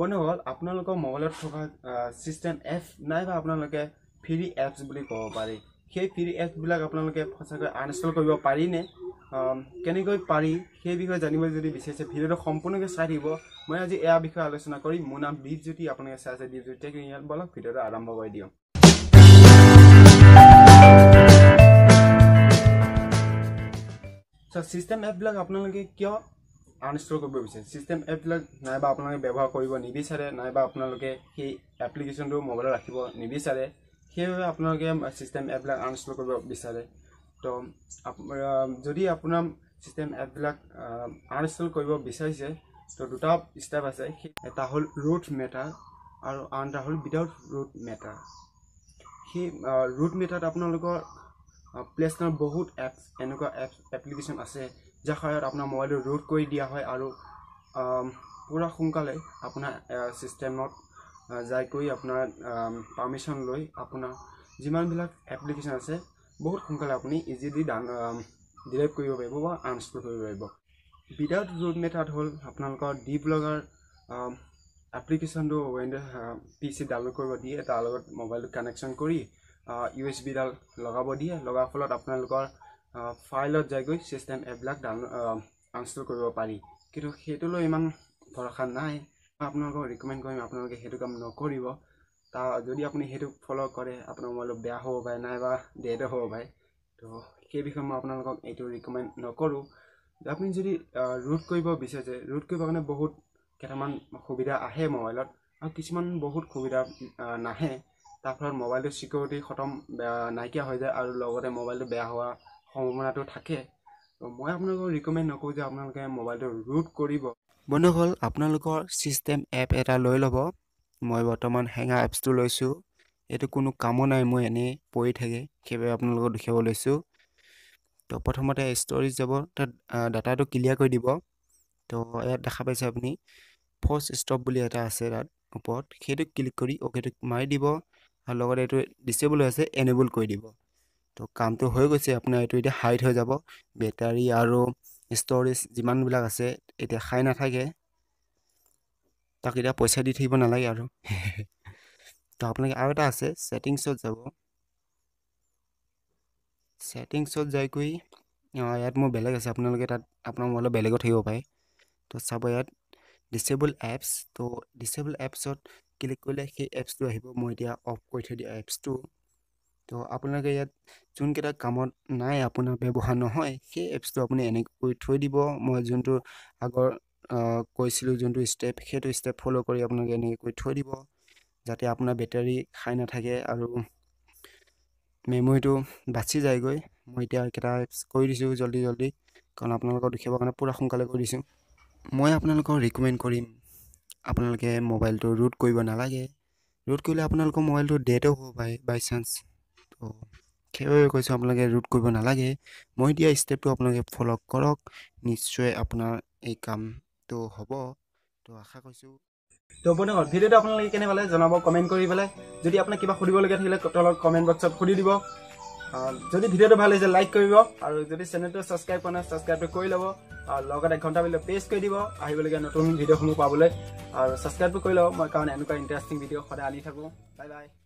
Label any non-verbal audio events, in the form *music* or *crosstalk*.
বনে হ'ল আপোনালোকৰ মোবাইলত থকা চিষ্টেম এপ নাইবা আপোনালোকে ফ্ৰী এপছ বুলি ক'ব পাৰি সেই ফ্ৰী এপছবিলাক আপোনালোকে সঁচাকৈ আনইনষ্টল কৰিব পাৰিনে কেনেকৈ পাৰি সেই বিষয়ে জানিবলৈ যদি বিচাৰিছে ভিডিঅ'টো সম্পূৰ্ণকৈ চাই থাকিব মই আজি এয়া বিষয়ে আলোচনা কৰিম মোৰ নাম দ্বীপজ্যোতি আপোনালোকে চাই আছে দ্বীপজ্যোতিয়ে বলক ভিডিঅ'টো আৰম্ভ কৰি দিওঁ চ' চিষ্টেম এপবিলাক আপোনালোকে কিয় আনইনষ্টল কৰিব বিচাৰে চিষ্টেম এপবিলাক নাইবা আপোনালোকে ব্যৱহাৰ কৰিব নিবিচাৰে নাইবা আপোনালোকে সেই এপ্লিকেশ্যনটো মোবাইলত ৰাখিব নিবিচাৰে সেইবাবে আপোনালোকে চিষ্টেম এপবিলাক আনইনষ্টল কৰিব বিচাৰে তো যদি আপোনাৰ চিষ্টেম এপবিলাক আনইনষ্টল কৰিব বিচাৰিছে তো দুটা ষ্টেপ আছে এটা হ'ল ৰুট মেটাৰ আৰু আন এটা হ'ল উইডাউট ৰুট মেটাৰ সেই ৰুট মেটাৰত আপোনালোকৰ প্লে ষ্টৰ বহুত এপছ এনেকুৱা এপছ এপ্লিকেশ্যন আছে যাৰ সহায়ত আপোনাৰ মোবাইলটো ৰুট কৰি দিয়া হয় আৰু পূৰা সোনকালে আপোনাৰ ছিষ্টেমত যাই কৰি আপোনাৰ পাৰ্মিশ্যন লৈ আপোনাৰ যিমানবিলাক এপ্লিকেশ্যন আছে বহুত সোনকালে আপুনি ইজিলি ডাউন ডিলেট কৰিব পাৰিব বা আনষ্টল কৰিব পাৰিব বিদাউট ৰুট মেথড হ'ল আপোনালোকৰ ডিপ লগাৰ এপ্লিকেশ্যনটো পি চি ডাউনলোড কৰিব দিয়ে তাৰ লগত মোবাইলটো কানেকশ্যন কৰি ইউ এছ বিডাল লগাব দিয়ে লগাৰ ফলত আপোনালোকৰ ফাইলত যায়গৈ চিষ্টেম এপবিলাক ডাউনলোড ইনষ্টল কৰিব পাৰি কিন্তু সেইটোলৈ ইমান ভৰসা নাই মই আপোনালোকক ৰিকমেণ্ড কৰিম আপোনালোকে সেইটো কাম নকৰিব তাৰ যদি আপুনি সেইটো ফ'ল' কৰে আপোনাৰ মোবাইলত বেয়া হ'ব পাৰে নাইবা ডেড হ'ব পাৰে তো সেই বিষয়ে মই আপোনালোকক এইটো ৰিকমেণ্ড নকৰোঁ আপুনি যদি ৰুট কৰিব বিচাৰিছে ৰুট কৰিবৰ কাৰণে বহুত কেইটামান সুবিধা আহে মোবাইলত আৰু কিছুমান বহুত সুবিধা নাহে তাৰ ফলত মোবাইলটো ছিকিউৰিটি খতম নাইকিয়া হৈ যায় আৰু লগতে মোবাইলটো বেয়া হোৱা সম্ভাৱনাটো থাকে তো মই আপোনালোকক ৰিকমেণ্ড নকৰোঁ যে আপোনালোকে মোবাইলটো ৰুট কৰিব বন্ধুসকল আপোনালোকৰ ছিষ্টেম এপ এটা লৈ ল'ব মই বৰ্তমান হেঙা এপছটো লৈছোঁ এইটো কোনো কামো নাই মই এনেই পৰি থাকে সেইবাবে আপোনালোকক দেখুৱাব লৈছোঁ তো প্ৰথমতে ষ্ট'ৰেজ যাব তাত ডাটাটো ক্লিয়াৰ কৰি দিব তো ইয়াত দেখা পাইছে আপুনি ফৰ্ষ্ট ষ্টপ বুলি এটা আছে তাত ওপৰত সেইটো ক্লিক কৰি অ'কেটো মাৰি দিব আৰু লগতে এইটো ডিচেবল হৈ আছে এনেবল কৰি দিব তো কামটো হৈ গৈছে আপোনাৰ এইটো এতিয়া হাইট হৈ যাব বেটাৰী আৰু ষ্ট'ৰেজ যিমানবিলাক আছে এতিয়া খাই নাথাকে তাক এতিয়া পইচা দি থাকিব নালাগে আৰু *laughs* তো আপোনালোকে আৰু এটা আছে ছেটিংছত যাব ছেটিংছত যাই কৰি অঁ ইয়াত মোৰ বেলেগ আছে আপোনালোকে তাত আপোনাৰ মোবাইলত বেলেগত থাকিব পাৰে তো চাব ইয়াত ডিচেবল এপছ তো ডিচেবল এপছত ক্লিক কৰিলে সেই এপছটো আহিব মই এতিয়া অফ কৰি থৈ দিয়া এপছটো তো আপোনালোকে ইয়াত যোনকেইটা কামত নাই আপোনাৰ ব্যৱহাৰ নহয় সেই এপছটো আপুনি এনেকৈ থৈ দিব মই যোনটো আগৰ কৈছিলোঁ যোনটো ষ্টেপ সেইটো ষ্টেপ ফ'ল' কৰি আপোনালোকে এনেকৈ থৈ দিব যাতে আপোনাৰ বেটাৰী খাই নাথাকে আৰু মেমৰিটো বাচি যায়গৈ মই এতিয়া এইকেইটা এপছ কৰি দিছোঁ জল্দি জল্দি কাৰণ আপোনালোকক দেখিবৰ কাৰণে পূৰা সোনকালে কৰি দিছোঁ মই আপোনালোকক ৰিকমেণ্ড কৰিম আপোনালোকে মোবাইলটো ৰোড কৰিব নালাগে ৰোড কৰিলে আপোনালোকৰ মোবাইলটো ডেডো হ'ব পাৰে বাই চান্স সেইবাবে কৈছোঁ আপোনালোকে ৰুট কৰিব নালাগে মই দিয়া ষ্টেপটো আপোনালোকে ফ'ল' কৰক নিশ্চয় আপোনাৰ এই কামটো হ'ব তো আশা কৰিছোঁ তো বন্ধুসকল ভিডিঅ'টো আপোনালোকে কেনে পালে জনাব কমেণ্ট কৰি পেলাই যদি আপোনাক কিবা সুধিবলগীয়া থাকিলে তলত কমেণ্ট বক্সত সুধি দিব যদি ভিডিঅ'টো ভাল হৈছে লাইক কৰিব আৰু যদি চেনেলটো ছাবস্ক্ৰাইব কৰা নাই ছাবস্ক্ৰাইবটো কৰি ল'ব আৰু লগতে ঘণ্টা ভিডিঅ' পেজ কৰি দিব আহিবলগীয়া নতুন ভিডিঅ'সমূহ পাবলৈ আৰু ছাবস্ক্ৰাইবটো কৰি ল'ব মই কাৰণে এনেকুৱা ইণ্টাৰেষ্টিং ভিডিঅ' সদায় আনি থাকোঁ বাই বাই